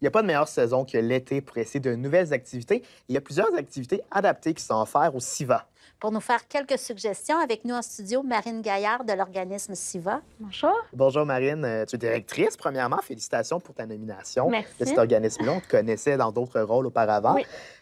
Il n'y a pas de meilleure saison que l'été pour essayer de nouvelles activités. Il y a plusieurs activités adaptées qui sont offertes au SIVA. Pour nous faire quelques suggestions, avec nous en studio, Marine Gaillard de l'organisme SIVA. Bonjour. Bonjour, Marine. Euh, tu es directrice, premièrement. Félicitations pour ta nomination Merci. de cet organisme-là. On te connaissait dans d'autres rôles auparavant.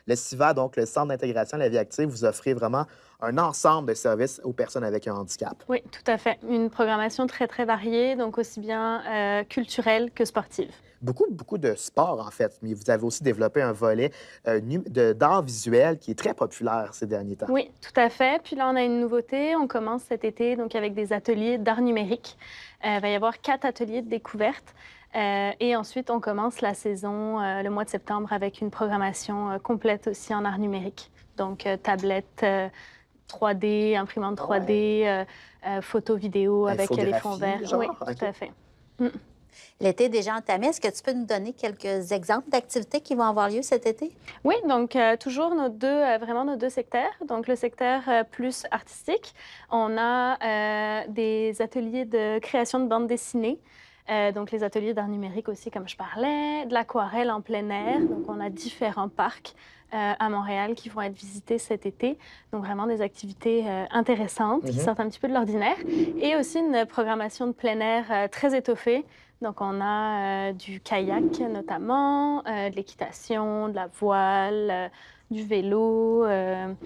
Le SIVA, donc le Centre d'intégration à la vie active, vous offrez vraiment un ensemble de services aux personnes avec un handicap. Oui, tout à fait. Une programmation très, très variée, donc aussi bien euh, culturelle que sportive beaucoup, beaucoup de sport en fait, mais vous avez aussi développé un volet euh, d'art visuel qui est très populaire ces derniers temps. Oui, tout à fait. Puis là, on a une nouveauté. On commence cet été donc avec des ateliers d'art numérique. Euh, il va y avoir quatre ateliers de découverte. Euh, et ensuite, on commence la saison le mois de septembre avec une programmation complète aussi en art numérique. Donc, tablette. 3D, imprimante 3D, photo, vidéo avec les fonds verts. oui, tout à fait. Mm. L'été déjà entamé. Est-ce que tu peux nous donner quelques exemples d'activités qui vont avoir lieu cet été? Oui, donc euh, toujours nos deux, euh, vraiment nos deux secteurs. Donc le secteur euh, plus artistique, on a des ateliers de création de bandes dessinées. donc les ateliers d'art numérique aussi, comme je parlais, de l'aquarelle en plein air. Donc on a différents parcs à Montréal qui vont être visités cet été. Donc vraiment des activités intéressantes qui mhm. sortent un petit peu de l'ordinaire. Et aussi une programmation de plein air très étoffée. Donc, on a euh, du kayak notamment, euh, de l'équitation, de la voile, euh, du vélo mhm.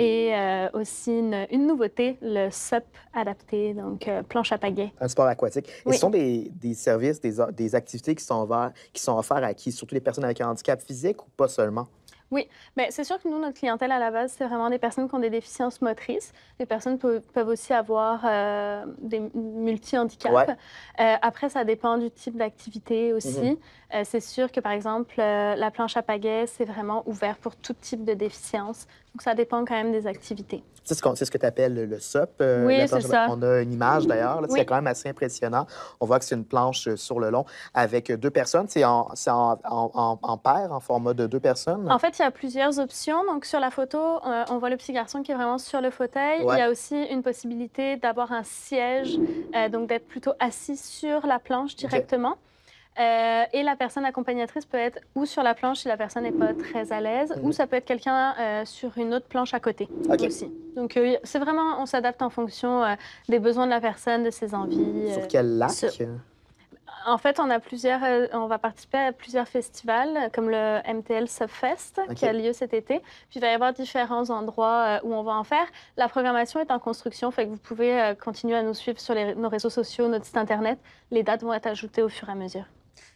et aussi une, nouveauté, le SUP adapté, donc planche à pagaie. Un sport aquatique. Et ce sont des, services, des, activités qui sont, offerts qui sont à qui? Surtout les personnes avec un handicap physique ou pas seulement? Oui, mais ben, c'est sûr que nous, notre clientèle à la base, c'est vraiment des personnes qui ont des déficiences motrices. Des personnes peuvent aussi avoir euh, des multi-handicaps. Euh, après, ça dépend du type d'activité aussi. Mhm. Euh, c'est sûr que, par exemple, la planche à pagaie, c'est vraiment ouvert pour tout type de déficience. Donc, ça dépend quand même des activités. C'est ce, qu'on, ce que tu appelles le, SOP. Euh, oui, c'est ça. On a une image d'ailleurs. C'est quand même assez impressionnant. On voit que c'est une planche euh, sur le long avec euh, deux personnes. C'est en, en, en, paire, en format de deux personnes. En fait, il y a plusieurs options. Donc, sur la photo, on voit le petit garçon qui est vraiment sur le fauteuil. Il y a aussi une possibilité d'avoir un siège, donc d'être plutôt assis sur la planche directement. Euh, et la personne accompagnatrice peut être ou sur la planche si la personne n'est pas très à l'aise, ou mhm. ça peut être quelqu'un euh, sur une autre planche à côté aussi. Donc euh, c'est vraiment, on s'adapte en fonction des besoins de la personne, de ses envies. Sur quel lac En fait, on a plusieurs, on va participer à plusieurs festivals, comme le MTL Subfest qui a lieu cet été. Puis il va y avoir différents endroits où on va en faire. La programmation est en construction, fait que vous pouvez continuer à nous suivre sur nos réseaux sociaux, notre site internet. Les dates vont être ajoutées au fur et à mesure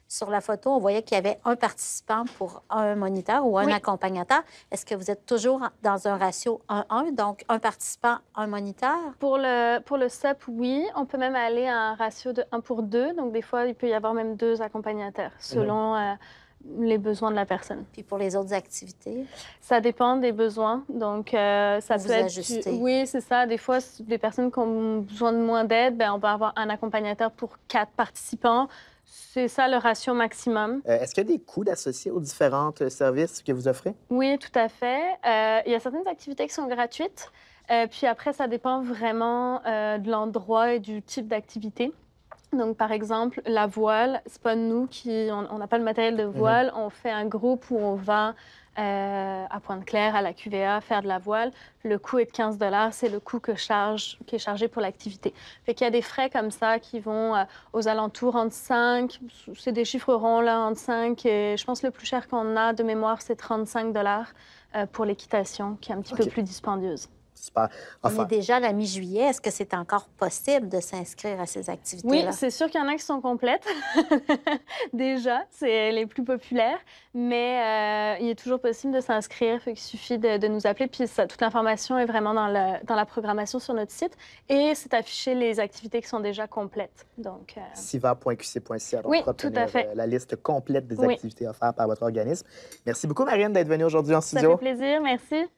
sur la photo, on voyait qu'il y avait un participant pour un moniteur ou un accompagnateur. Est-ce que vous êtes toujours dans un ratio 1-1, donc un participant, un moniteur? Pour le, pour le SEP, oui. On peut même aller à un ratio de 1 pour 2. Donc, des fois, il peut y avoir même deux accompagnateurs mhm. selon euh, les besoins de la personne. Puis pour les autres activités? Ça dépend des besoins. Donc, euh, ça peut être... Oui, c'est ça. Des fois, des personnes qui ont besoin de moins d'aide, ben, on peut avoir un accompagnateur pour quatre participants. C'est ça le ratio maximum. Euh, est-ce qu'il y a des coûts associés aux différents euh, services que vous offrez? Oui, tout à fait. Euh, il y a certaines activités qui sont gratuites. puis après, ça dépend vraiment de l'endroit et du type d'activité. Donc, par exemple, la voile, c'est pas nous qui, on n'a pas le matériel de mhm. voile, on fait un groupe où on va euh, à Pointe-Claire, à la QVA, faire de la voile. Le coût est de 15 dollars, c'est le coût qui est chargé pour l'activité. Fait qu'il y a des frais comme ça qui vont euh, aux alentours entre 5, c'est des chiffres ronds là, entre 5 et je pense le plus cher qu'on a de mémoire, c'est 35 dollars euh, pour l'équitation, qui est un petit peu plus dispendieuse. Super. On est déjà à la mi-juillet. Est-ce que c'est encore possible de s'inscrire à ces activités-là? Oui, c'est sûr qu'il y en a qui sont complètes. déjà, c'est les plus populaires. Mais euh, il est toujours possible de s'inscrire. Il suffit de, nous appeler. Puis toute l'information est vraiment dans, le, dans la programmation sur notre site. Et c'est affiché les activités qui sont déjà complètes. Donc, euh, siva.qc.ca. Oui, tout à fait. La liste complète des activités offertes par votre organisme. Merci beaucoup, Marine, d'être venue aujourd'hui en studio. Ça fait plaisir. Merci.